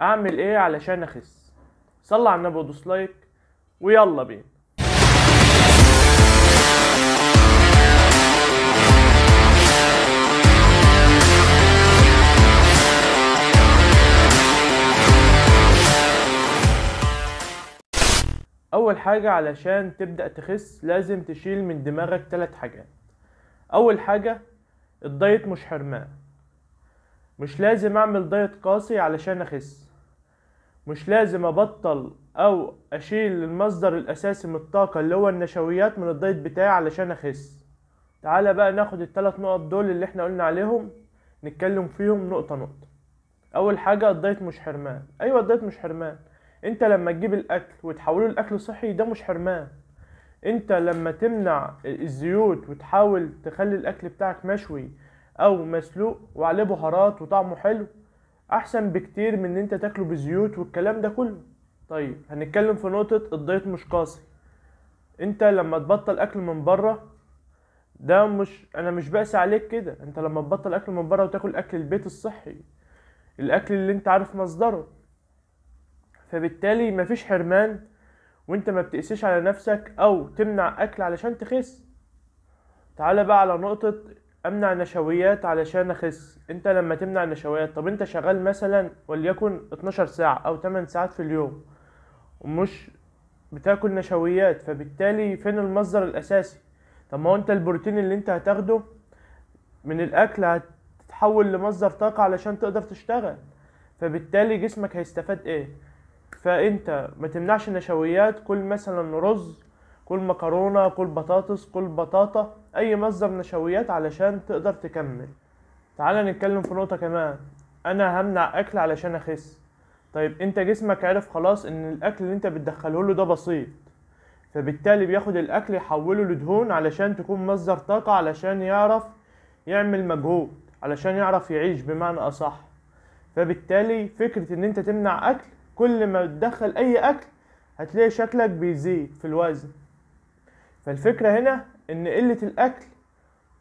اعمل ايه علشان اخس صلى على النبي ودوس لايك ويلا بينا اول حاجة علشان تبدأ تخس لازم تشيل من دماغك ثلاث حاجات اول حاجة الدايت مش حرمان مش لازم اعمل دايت قاسي علشان اخس مش لازم ابطل او اشيل المصدر الاساسي من الطاقة اللي هو النشويات من الدايت بتاعي علشان اخس تعالى بقى ناخد التلات نقط دول اللي احنا قلنا عليهم نتكلم فيهم نقطة نقطة اول حاجة الدايت مش حرمان ايوه الدايت مش حرمان انت لما تجيب الاكل وتحوله لاكل صحي ده مش حرمان انت لما تمنع الزيوت وتحاول تخلي الاكل بتاعك مشوي او مسلوق وعليه بهارات وطعمه حلو احسن بكتير من ان انت تاكله بزيوت والكلام ده كله طيب هنتكلم في نقطه الدايت مش قاسي انت لما تبطل اكل من بره ده مش انا مش بأس عليك كده انت لما تبطل اكل من بره وتاكل اكل البيت الصحي الاكل اللي انت عارف مصدره فبالتالي مفيش حرمان وانت ما بتقسيش على نفسك او تمنع اكل علشان تخس تعال بقى على نقطة امنع نشويات علشان اخس انت لما تمنع نشويات طب انت شغال مثلا وليكن 12 ساعه او 8 ساعات في اليوم ومش بتاكل نشويات فبالتالي فين المصدر الاساسي طب ما هو انت البروتين اللي انت هتاخده من الاكل هتتحول لمصدر طاقه علشان تقدر تشتغل فبالتالي جسمك هيستفاد ايه فانت ما تمنعش النشويات كل مثلا رز كل مكرونه كل بطاطس كل بطاطا اي مصدر نشويات علشان تقدر تكمل تعال نتكلم في نقطه كمان انا همنع اكل علشان اخس طيب انت جسمك عرف خلاص ان الاكل اللي انت بتدخله له ده بسيط فبالتالي بياخد الاكل يحوله لدهون علشان تكون مصدر طاقه علشان يعرف يعمل مجهود علشان يعرف يعيش بمعنى اصح فبالتالي فكره ان انت تمنع اكل كل ما تدخل اي اكل هتلاقي شكلك بيزيد في الوزن فالفكره هنا ان قلة الاكل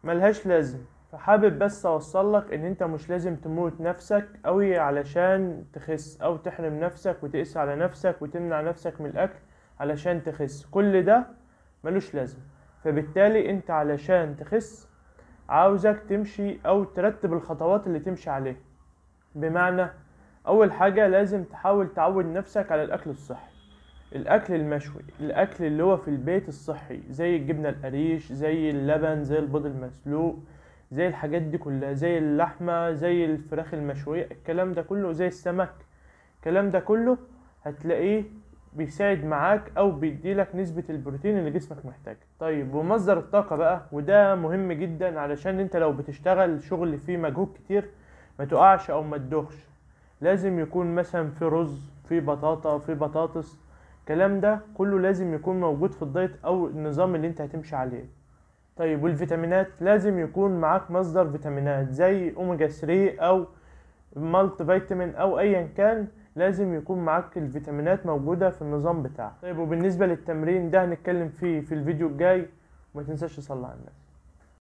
ملهاش لازم فحابب بس اوصلك ان انت مش لازم تموت نفسك اوي علشان تخس او تحرم نفسك وتقسى على نفسك وتمنع نفسك من الاكل علشان تخس كل ده ملوش لازم فبالتالي انت علشان تخس عاوزك تمشي او ترتب الخطوات اللي تمشي عليها بمعنى اول حاجة لازم تحاول تعود نفسك على الاكل الصحي الاكل المشوي الاكل اللي هو في البيت الصحي زي الجبنه القريش زي اللبن زي البيض المسلوق زي الحاجات دي كلها زي اللحمه زي الفراخ المشويه الكلام ده كله زي السمك الكلام ده كله هتلاقيه بيساعد معاك او بيديلك نسبه البروتين اللي جسمك محتاجها طيب ومصدر الطاقه بقى وده مهم جدا علشان انت لو بتشتغل شغل فيه مجهود كتير ما تقعش او ما تدخش لازم يكون مثلا في رز في بطاطا في بطاطس الكلام ده كله لازم يكون موجود في الدايت او النظام اللي انت هتمشي عليه طيب والفيتامينات لازم يكون معاك مصدر فيتامينات زي اوميجا 3 او مالت فيتامين او ايا كان لازم يكون معاك الفيتامينات موجودة في النظام بتاعك طيب وبالنسبة للتمرين ده هنتكلم فيه في الفيديو الجاي وما تنساش تصلي على النبي